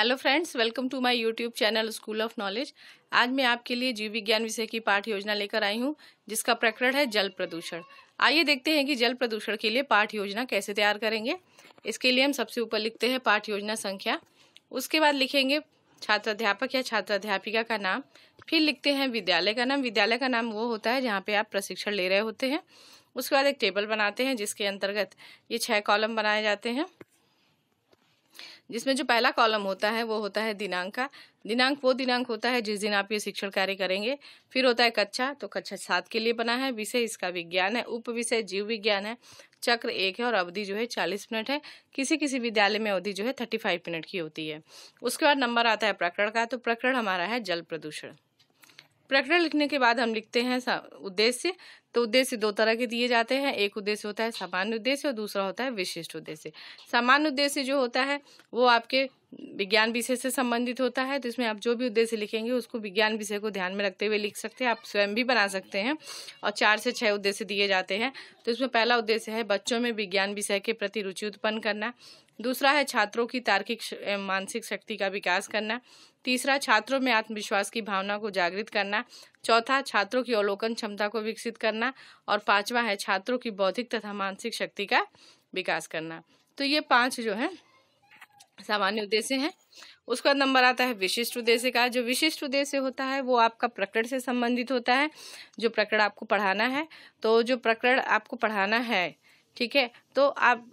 hello friends welcome to my YouTube channel school of knowledge आज मैं आपके लिए जीव विज्ञान विषय की पाठ योजना लेकर आई हूं जिसका प्रकरण है जल प्रदूषण आइए देखते हैं कि जल प्रदूषण के लिए पाठ योजना कैसे तैयार करेंगे इसके लिए हम सबसे ऊपर लिखते हैं पाठ योजना संख्या उसके बाद लिखेंगे छात्र अध्यापक या छात्र अध्यापिका का नाम फिर लिखते हैं विद्यालय का नाम विद्यालय का नाम वो होता है जहाँ पर आप प्रशिक्षण ले रहे होते हैं उसके बाद एक टेबल बनाते हैं जिसके अंतर्गत ये छः कॉलम बनाए जाते हैं जिसमें जो पहला कॉलम होता है वो होता है दिनांक का दिनांक वो दिनांक होता है जिस दिन आप ये शिक्षण कार्य करेंगे फिर होता है कक्षा तो कक्षा सात के लिए बना है विषय इसका विज्ञान है उप विषय जीव विज्ञान है चक्र एक है और अवधि जो है चालीस मिनट है किसी किसी विद्यालय में अवधि जो है थर्टी फाइव मिनट की होती है उसके बाद नंबर आता है प्रकरण का तो प्रकरण हमारा है जल प्रदूषण प्रकरण लिखने के बाद हम लिखते हैं उद्देश्य तो उद्देश्य दो तरह के दिए जाते हैं एक उद्देश्य होता है सामान्य उद्देश्य और दूसरा होता है विशिष्ट उद्देश्य सामान्य उद्देश्य जो होता है वो आपके विज्ञान विषय से संबंधित होता है तो इसमें आप जो भी उद्देश्य लिखेंगे उसको विज्ञान विषय को ध्यान में रखते हुए लिख सकते हैं आप स्वयं भी बना सकते हैं और चार से छः उद्देश्य दिए जाते हैं तो इसमें पहला उद्देश्य है बच्चों में विज्ञान विषय के प्रति रुचि उत्पन्न करना दूसरा है छात्रों की तार्किक मानसिक शक्ति का विकास करना तीसरा छात्रों में आत्मविश्वास की भावना को जागृत करना चौथा छात्रों की अवलोकन क्षमता को विकसित करना और पांचवा है छात्रों की बौद्धिक तथा मानसिक शक्ति का विकास करना तो ये पांच जो है सामान्य उद्देश्य हैं उसके बाद नंबर आता है विशिष्ट उद्देश्य का जो विशिष्ट उद्देश्य होता है वो आपका प्रकरण से संबंधित होता है जो प्रकरण आपको पढ़ाना है तो जो प्रकरण आपको पढ़ाना है ठीक है तो आप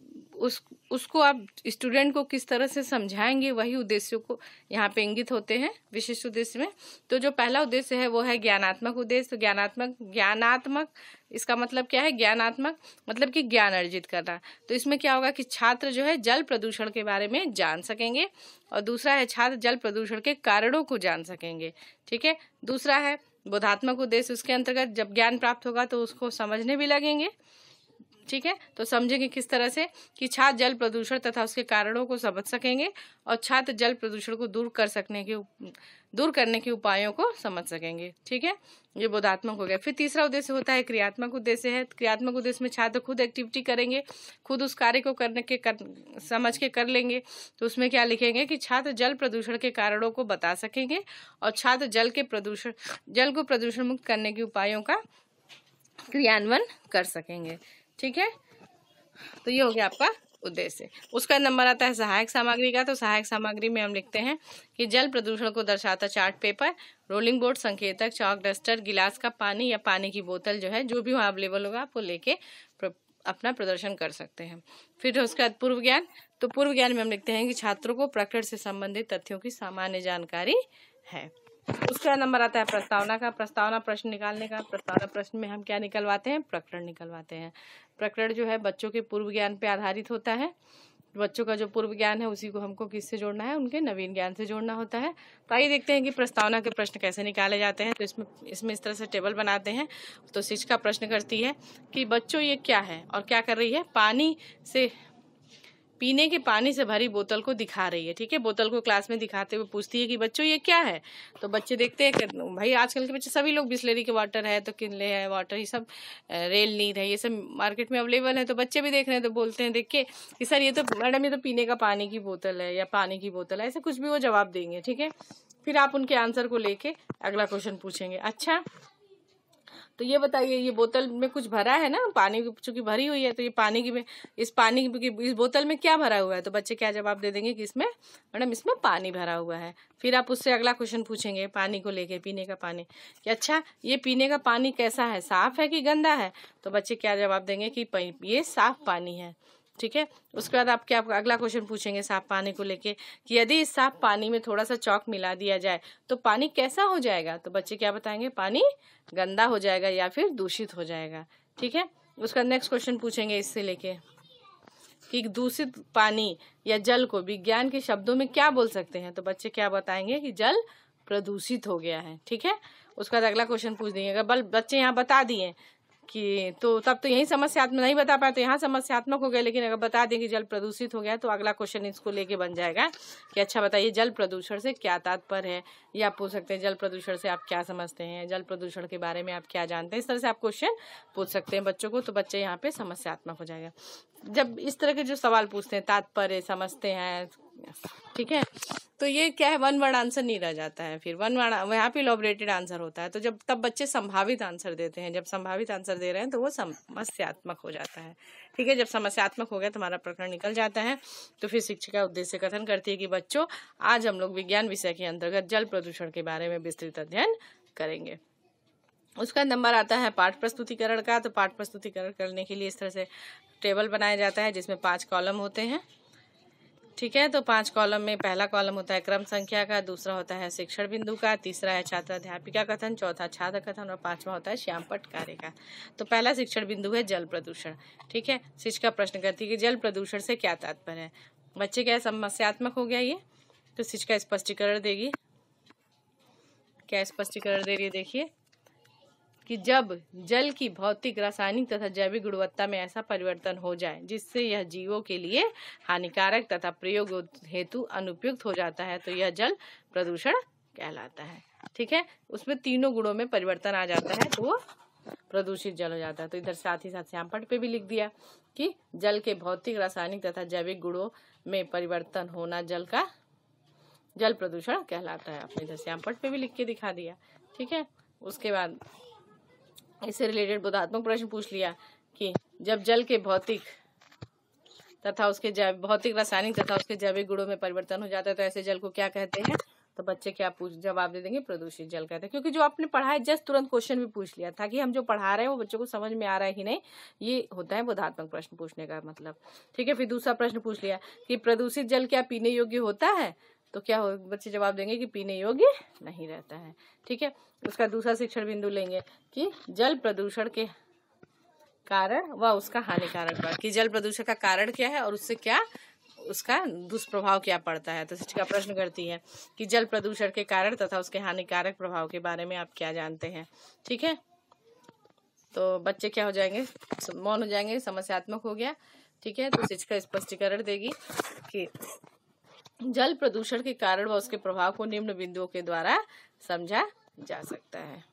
उस उसको आप स्टूडेंट को किस तरह से समझाएंगे वही उद्देश्यों को यहाँ पे इंगित होते हैं विशिष्ट उद्देश्य में तो जो पहला उद्देश्य है वो है ज्ञानात्मक उद्देश्य तो ज्ञानात्मक ज्ञानात्मक इसका मतलब क्या है ज्ञानात्मक मतलब कि ज्ञान अर्जित करना तो इसमें क्या होगा कि छात्र जो है जल प्रदूषण के बारे में जान सकेंगे और दूसरा है छात्र जल प्रदूषण के कारणों को जान सकेंगे ठीक है दूसरा है बोधात्मक उद्देश्य उसके अंतर्गत जब ज्ञान प्राप्त होगा तो उसको समझने भी लगेंगे ठीक है तो समझेंगे किस तरह से कि छात्र जल प्रदूषण तथा उसके कारणों को समझ सकेंगे और छात्र जल प्रदूषण को दूर कर सकने के दूर करने के उपायों को समझ सकेंगे ठीक है ये बोधात्मक हो गया फिर तीसरा उद्देश्य होता है क्रियात्मक उद्देश्य है क्रियात्मक उद्देश्य में छात्र खुद एक्टिविटी करेंगे खुद उस कार्य को करने के कर, समझ के कर लेंगे तो उसमें क्या लिखेंगे कि छात्र जल प्रदूषण के कारणों को बता सकेंगे और छात्र जल के प्रदूषण जल को प्रदूषण मुक्त करने के उपायों का क्रियान्वयन कर सकेंगे ठीक है तो ये हो गया आपका उद्देश्य उसका नंबर आता है सहायक सामग्री का तो सहायक सामग्री में हम लिखते हैं कि जल प्रदूषण को दर्शाता चार्ट पेपर रोलिंग बोर्ड संकेतक चौक डस्टर गिलास का पानी या पानी की बोतल जो है जो भी वहाँ अवेलेबल होगा आप वो लेके अपना प्रदर्शन कर सकते हैं फिर उसके बाद पूर्व ज्ञान तो पूर्व ज्ञान में हम लिखते हैं कि छात्रों को प्रकृति से संबंधित तथ्यों की सामान्य जानकारी है उसका नंबर आता है प्रस्तावना का प्रस्तावना प्रश्न निकालने का प्रस्तावना प्रश्न में हम क्या निकलवाते हैं प्रकरण निकलवाते हैं प्रकरण जो है बच्चों के पूर्व ज्ञान पर आधारित होता है बच्चों का जो पूर्व ज्ञान है उसी को हमको किससे जोड़ना है उनके नवीन ज्ञान से जोड़ना होता है तो आइए देखते हैं कि प्रस्तावना के प्रश्न कैसे निकाले जाते हैं तो इसमें इसमें इस तरह से टेबल बनाते हैं तो शिक्षिका प्रश्न करती है कि बच्चों ये क्या है और क्या कर रही है पानी से पीने के पानी से भरी बोतल को दिखा रही है ठीक है बोतल को क्लास में दिखाते हुए पूछती है कि बच्चों ये क्या है तो बच्चे देखते हैं कि भाई आजकल के बच्चे सभी लोग बिस्लरी के वाटर है तो ले है वाटर ये सब रेल नीर है ये सब मार्केट में अवेलेबल है तो बच्चे भी देख रहे हैं तो बोलते हैं देख के कि सर ये तो मैडम ये तो पीने का पानी की बोतल है या पानी की बोतल है ऐसे कुछ भी वो जवाब देंगे ठीक है फिर आप उनके आंसर को लेके अगला क्वेश्चन पूछेंगे अच्छा तो ये बताइए ये बोतल में कुछ भरा है ना पानी चूंकि भरी हुई है तो ये पानी की इस पानी की इस बोतल में क्या भरा हुआ है तो बच्चे क्या जवाब दे देंगे कि इसमें मैडम इसमें पानी भरा हुआ है फिर आप उससे अगला क्वेश्चन पूछेंगे पानी को लेके पीने का पानी कि अच्छा ये पीने का पानी कैसा है साफ है कि गंदा है तो बच्चे क्या जवाब देंगे कि ये साफ पानी है ठीक है उसके बाद आप क्या अगला क्वेश्चन पूछेंगे साफ पानी को लेके कि यदि इस साफ पानी में थोड़ा सा चौक मिला दिया जाए तो पानी कैसा हो जाएगा तो बच्चे क्या बताएंगे पानी गंदा हो जाएगा या फिर दूषित हो जाएगा ठीक है उसका नेक्स्ट क्वेश्चन पूछेंगे इससे लेके कि दूषित पानी या जल को विज्ञान के शब्दों में क्या बोल सकते हैं तो बच्चे क्या बताएंगे कि जल प्रदूषित हो गया है ठीक है उसका अगला क्वेश्चन पूछ देंगे अगर बल बच्चे यहाँ बता दिए कि तो तब तो यही समस्यात्मक नहीं बता पाए तो यहाँ समस्यात्मक हो गया लेकिन अगर बता दें कि जल प्रदूषित हो गया तो अगला क्वेश्चन इसको लेके बन जाएगा कि अच्छा बताइए जल प्रदूषण से क्या तात्पर्य है या पूछ सकते हैं जल प्रदूषण से आप क्या समझते हैं जल प्रदूषण के बारे में आप क्या जानते हैं इस तरह से आप क्वेश्चन पूछ सकते हैं बच्चों को तो बच्चे यहाँ पे समस्यात्मक हो जाएगा जब इस तरह के जो सवाल पूछते हैं तात्पर्य समझते हैं ठीक है तो ये क्या है वन वर्ड आंसर नहीं रह जाता है फिर वन वर्ड यहाँ पे इलोबरेटेड आंसर होता है तो जब तब बच्चे संभावित आंसर देते हैं जब संभावित आंसर दे रहे हैं तो वो समस्यात्मक हो जाता है ठीक है जब समस्यात्मक हो गया तो हमारा प्रकरण निकल जाता है तो फिर शिक्षिका उद्देश्य कथन करती है कि बच्चों आज हम लोग विज्ञान विषय के अंतर्गत जल प्रदूषण के बारे में विस्तृत अध्ययन करेंगे उसका नंबर आता है पाठ प्रस्तुतिकरण का तो पाठ प्रस्तुतिकरण करने के लिए इस तरह से टेबल बनाया जाता है जिसमें पांच कॉलम होते हैं ठीक है तो पांच कॉलम में पहला कॉलम होता है क्रम संख्या का दूसरा होता है शिक्षण बिंदु का तीसरा है छात्र अध्यापिका कथन चौथा छात्र कथन और पांचवा होता है श्यामपट कार्य का तो पहला शिक्षण बिंदु है जल प्रदूषण ठीक है शिक्ष तो का प्रश्न करती है कि जल प्रदूषण से क्या तात्पर्य है बच्चे क्या समस्यात्मक हो गया ये तो शिक्षा का स्पष्टीकरण देगी क्या स्पष्टीकरण दे रही है देखिए कि जब जल की भौतिक रासायनिक तथा जैविक गुणवत्ता में ऐसा परिवर्तन हो जाए जिससे यह जीवों के लिए हानिकारक तथा प्रयोग हेतु अनुपयुक्त हो जाता है तो यह जल प्रदूषण कहलाता है ठीक है उसमें तीनों गुणों में परिवर्तन आ जाता है तो वो प्रदूषित जल हो जाता है तो इधर साथ ही साथ श्यामपट पे भी लिख दिया कि जल के भौतिक रासायनिक तथा जैविक गुणों में परिवर्तन होना जल का जल प्रदूषण कहलाता है अपने इधर श्यामपट पे भी लिख के दिखा दिया ठीक है उसके बाद इससे रिलेटेड बोधात्मक प्रश्न पूछ लिया कि जब जल के भौतिक तथा उसके जैव भौतिक रासायनिक तथा उसके जैविक गुणों में परिवर्तन हो जाता है तो ऐसे जल को क्या कहते हैं तो बच्चे क्या पूछ जवाब दे देंगे प्रदूषित जल कहते हैं क्योंकि जो आपने पढ़ा है जस्ट तुरंत क्वेश्चन भी पूछ लिया था कि हम जो पढ़ा रहे हैं वो बच्चों को समझ में आ रहा है ही नहीं ये होता है बोधात्मक प्रश्न पूछने का मतलब ठीक है फिर दूसरा प्रश्न पूछ लिया कि प्रदूषित जल क्या पीने योग्य होता है तो क्या हो बच्चे जवाब देंगे कि पीने योग्य नहीं रहता है ठीक है उसका दूसरा शिक्षण बिंदु लेंगे कि जल प्रदूषण के कारण व उसका हानिकारक पर कि जल प्रदूषण का कारण क्या है और उससे क्या उसका दुष्प्रभाव क्या पड़ता है तो शिक्षिका प्रश्न करती है कि जल प्रदूषण के कारण तथा उसके हानिकारक प्रभाव के बारे में आप क्या जानते हैं ठीक है तो बच्चे क्या हो जाएंगे मौन हो जाएंगे समस्यात्मक हो गया ठीक है तो शिक्षिका स्पष्टीकरण देगी कि जल प्रदूषण के कारण व उसके प्रभाव को निम्न बिंदुओं के द्वारा समझा जा सकता है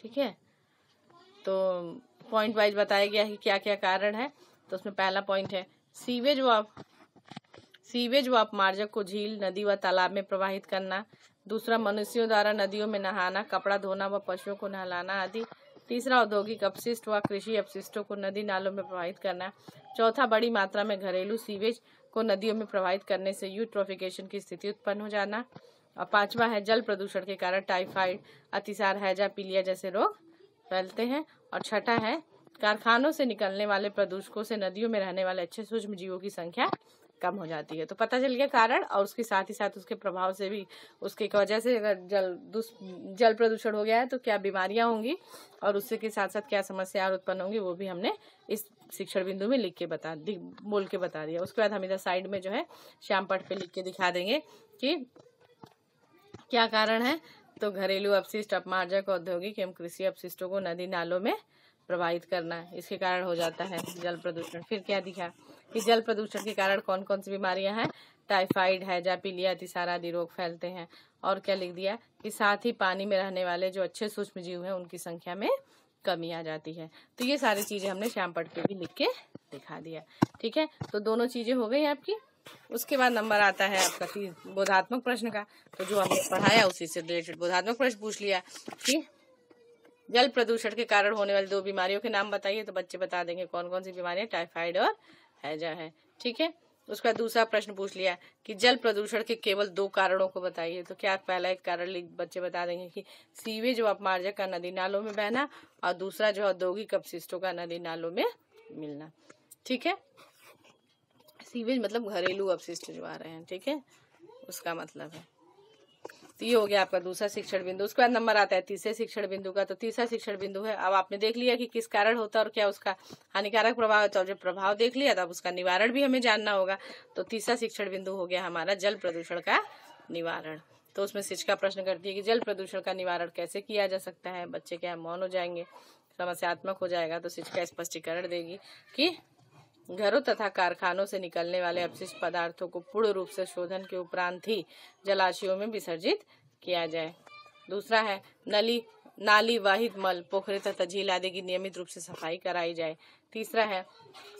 ठीक है तो पॉइंट वाइज बताया गया है क्या क्या कारण है तो उसमें पहला पॉइंट है सीवेज व सीवेज व अपमार्जक को झील नदी व तालाब में प्रवाहित करना दूसरा मनुष्यों द्वारा नदियों में नहाना कपड़ा धोना व पशुओं को नहलाना आदि तीसरा औद्योगिक अपशिष्ट व कृषि अपशिष्टों को नदी नालों में प्रवाहित करना चौथा बड़ी मात्रा में घरेलू सीवेज को नदियों में प्रवाहित करने से यूट्रोफिकेशन की स्थिति उत्पन्न हो जाना और पांचवा है जल प्रदूषण के कारण टाइफाइड अतिसार हैजा पीलिया जैसे रोग फैलते हैं और छठा है कारखानों से निकलने वाले प्रदूषकों से नदियों में रहने वाले अच्छे सूक्ष्म जीवों की संख्या कम हो जाती है तो पता चल गया कारण और उसके साथ ही साथ उसके प्रभाव से भी उसके वजह से अगर जल जल प्रदूषण हो गया है तो क्या बीमारियां होंगी और उसके साथ साथ क्या समस्या उत्पन्न होंगी वो भी हमने इस शिक्षण बिंदु में लिख के बता बोल के बता दिया उसके बाद हम इधर साइड में जो है श्याम पट पे लिख के दिखा देंगे कि क्या कारण है तो घरेलू अपशिष्ट अपमार्जक औद्योगिक एवं कृषि अपशिष्टों को नदी नालों में प्रवाहित करना इसके कारण हो जाता है जल प्रदूषण फिर क्या दिखा कि जल प्रदूषण के कारण कौन कौन सी बीमारियां हैं टाइफाइड है पीलिया अतिसार आदि रोग फैलते हैं और क्या लिख दिया कि साथ ही पानी में रहने वाले जो अच्छे सूक्ष्म जीव हैं उनकी संख्या में कमी आ जाती है तो ये सारी चीज़ें हमने श्याम पट पे भी लिख के दिखा दिया ठीक है तो दोनों चीज़ें हो गई आपकी उसके बाद नंबर आता है आपका तीन बोधात्मक प्रश्न का तो जो हमने पढ़ाया उसी से रिलेटेड बोधात्मक प्रश्न पूछ लिया कि जल प्रदूषण के कारण होने वाली दो बीमारियों के नाम बताइए तो बच्चे बता देंगे कौन कौन सी बीमारियां टाइफाइड और हैजा है ठीक है उसके बाद दूसरा प्रश्न पूछ लिया कि जल प्रदूषण के केवल दो कारणों को बताइए तो क्या पहला एक कारण बच्चे बता देंगे कि सीवेज व अपमार्जक का नदी नालों में बहना और दूसरा जो औद्योगिक अपशिष्टों का नदी नालों में मिलना ठीक है सीवेज मतलब घरेलू अपशिष्ट जो आ रहे हैं ठीक है उसका मतलब है तो ये हो गया आपका दूसरा शिक्षण बिंदु उसके बाद नंबर आता है तीसरे शिक्षण बिंदु का तो तीसरा शिक्षण बिंदु है अब आपने देख लिया कि किस कारण होता है और क्या उसका हानिकारक प्रभाव होता है तो जब प्रभाव देख लिया अब उसका निवारण भी हमें जानना होगा तो तीसरा शिक्षण बिंदु हो गया हमारा जल प्रदूषण का निवारण तो उसमें शिक्षिका प्रश्न करती है कि जल प्रदूषण का निवारण कैसे किया जा सकता है बच्चे क्या मौन हो जाएंगे समस्यात्मक हो जाएगा तो शिक्षिका स्पष्टीकरण देगी कि घरों तथा कारखानों से निकलने वाले अपशिष्ट पदार्थों को पूर्ण रूप से शोधन के उपरांत ही जलाशयों में विसर्जित किया जाए दूसरा है नली नाली वाहित मल पोखरे तथा झील आदि की नियमित रूप से सफाई कराई जाए तीसरा है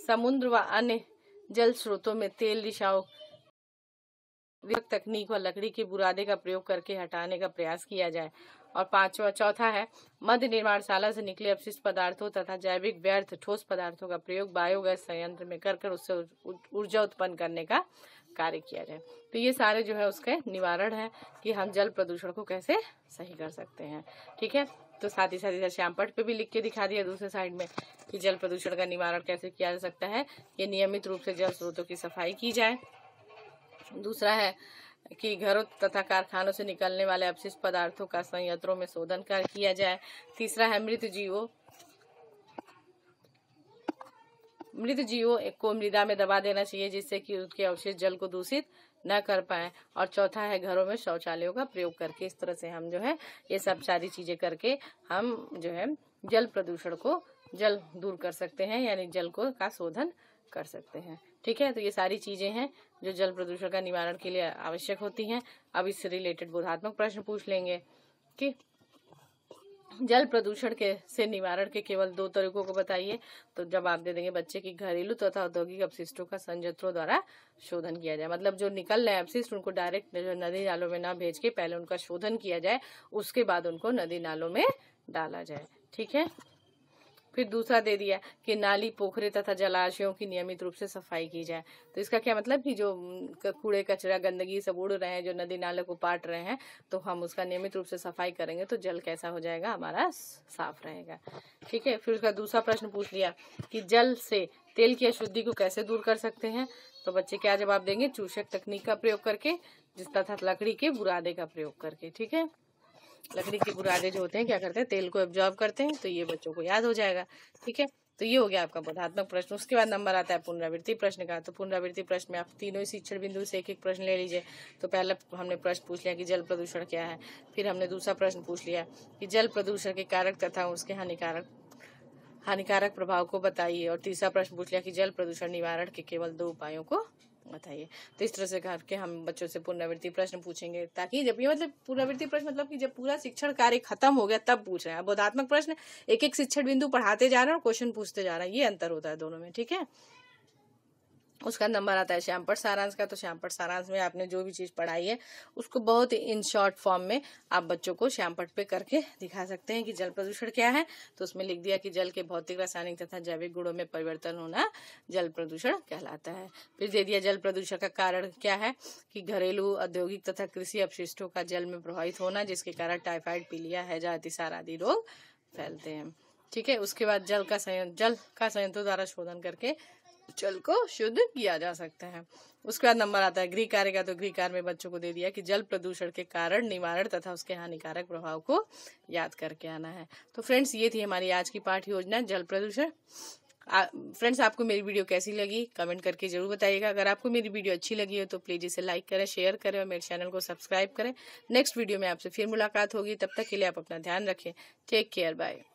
समुद्र व अन्य जल स्रोतों में तेल रिसाव तकनीक व लकड़ी के बुरादे का प्रयोग करके हटाने का प्रयास किया जाए और पांचवा चौथा है मध्य निर्माणशाला से निकले अपशिष्ट पदार्थों तथा जैविक व्यर्थ ठोस पदार्थों का प्रयोग बायोगैस संयंत्र में कर कर उससे ऊर्जा उत्पन्न करने का कार्य किया जाए तो ये सारे जो है उसके निवारण है कि हम जल प्रदूषण को कैसे सही कर सकते हैं ठीक है तो साथ ही साथ इधर श्यामपट पे भी लिख के दिखा दिया दूसरे साइड में कि जल प्रदूषण का निवारण कैसे किया जा सकता है ये नियमित रूप से जल स्रोतों की सफाई की जाए दूसरा है कि घरों तथा कारखानों से निकलने वाले अपशिष्ट पदार्थों का संयंत्रों में शोधन कर किया जाए तीसरा है मृत जीवो मृत जीवो को मृदा में दबा देना चाहिए जिससे कि उसके अवशेष जल को दूषित न कर पाए और चौथा है घरों में शौचालयों का प्रयोग करके इस तरह से हम जो है ये सब सारी चीजें करके हम जो है जल प्रदूषण को जल दूर कर सकते हैं यानी जल को का शोधन कर सकते हैं ठीक है तो ये सारी चीजें हैं जो जल प्रदूषण का निवारण के लिए आवश्यक होती हैं अब इससे रिलेटेड बोधात्मक प्रश्न पूछ लेंगे कि जल प्रदूषण के से निवारण के केवल दो तरीकों को बताइए तो जवाब दे देंगे बच्चे की घरेलू तथा औद्योगिक अपशिष्टों का संयंत्रों द्वारा शोधन किया जाए मतलब जो निकल रहे अपशिष्ट उनको डायरेक्ट नदी नालों में ना भेज के पहले उनका शोधन किया जाए उसके बाद उनको नदी नालों में डाला जाए ठीक है फिर दूसरा दे दिया कि नाली पोखरे तथा जलाशयों की नियमित रूप से सफाई की जाए तो इसका क्या मतलब कि जो कूड़े कचरा गंदगी सब उड़ रहे हैं जो नदी नाले को पाट रहे हैं तो हम उसका नियमित रूप से सफाई करेंगे तो जल कैसा हो जाएगा हमारा साफ रहेगा ठीक है फिर उसका दूसरा प्रश्न पूछ लिया कि जल से तेल की अशुद्धि को कैसे दूर कर सकते हैं तो बच्चे क्या जवाब देंगे चूषक तकनीक का प्रयोग करके जिस तथा लकड़ी के बुरादे का प्रयोग करके ठीक है लकड़ी के बुरादे जो होते हैं क्या करते हैं तेल को एब्जॉर्ब करते हैं तो ये बच्चों को याद हो जाएगा ठीक है तो ये हो गया आपका बोधात्मक प्रश्न उसके बाद नंबर आता है पुनरावृत्ति प्रश्न का तो पुनरावृत्ति प्रश्न में आप तीनों ही शिक्षण बिंदु से एक एक प्रश्न ले लीजिए तो पहला हमने प्रश्न पूछ लिया कि जल प्रदूषण क्या है फिर हमने दूसरा प्रश्न पूछ लिया कि जल प्रदूषण के कारक तथा उसके हानिकारक हानिकारक प्रभाव को बताइए और तीसरा प्रश्न पूछ लिया कि जल प्रदूषण निवारण के केवल दो उपायों को बताइए तो इस तरह से घर के हम बच्चों से पुनरावृत्ति प्रश्न पूछेंगे ताकि जब ये मतलब पुनरावृत्ति प्रश्न मतलब कि जब पूरा शिक्षण कार्य खत्म हो गया तब पूछ रहे हैं बोधात्मक प्रश्न एक एक शिक्षण बिंदु पढ़ाते जा रहे हैं और क्वेश्चन पूछते जा रहे हैं ये अंतर होता है दोनों में ठीक है उसका नंबर आता है श्यामपट सारांश का तो श्यामपट सारांश में आपने जो भी चीज़ पढ़ाई है उसको बहुत इन शॉर्ट फॉर्म में आप बच्चों को श्यामपट पे करके दिखा सकते हैं कि जल प्रदूषण क्या है तो उसमें लिख दिया कि जल के भौतिक रासायनिक तथा जैविक गुणों में परिवर्तन होना जल प्रदूषण कहलाता है फिर दे दिया जल प्रदूषण का कारण क्या है कि घरेलू औद्योगिक तथा कृषि अपशिष्टों का जल में प्रभावित होना जिसके कारण टाइफाइड पीलिया हैजा अतिसार आदि रोग फैलते हैं ठीक है उसके बाद जल का संयंत्र जल का संयंत्रों द्वारा शोधन करके जल को शुद्ध किया जा सकता है उसके बाद नंबर आता है गृह कार्य का तो गृह कार्य में बच्चों को दे दिया कि जल प्रदूषण के कारण निवारण तथा उसके हानिकारक प्रभाव को याद करके आना है तो फ्रेंड्स ये थी हमारी आज की पाठ योजना जल प्रदूषण फ्रेंड्स आपको मेरी वीडियो कैसी लगी कमेंट करके जरूर बताइएगा अगर आपको मेरी वीडियो अच्छी लगी हो तो प्लीज इसे लाइक करें शेयर करें और मेरे चैनल को सब्सक्राइब करें नेक्स्ट वीडियो में आपसे फिर मुलाकात होगी तब तक के लिए आप अपना ध्यान रखें टेक केयर बाय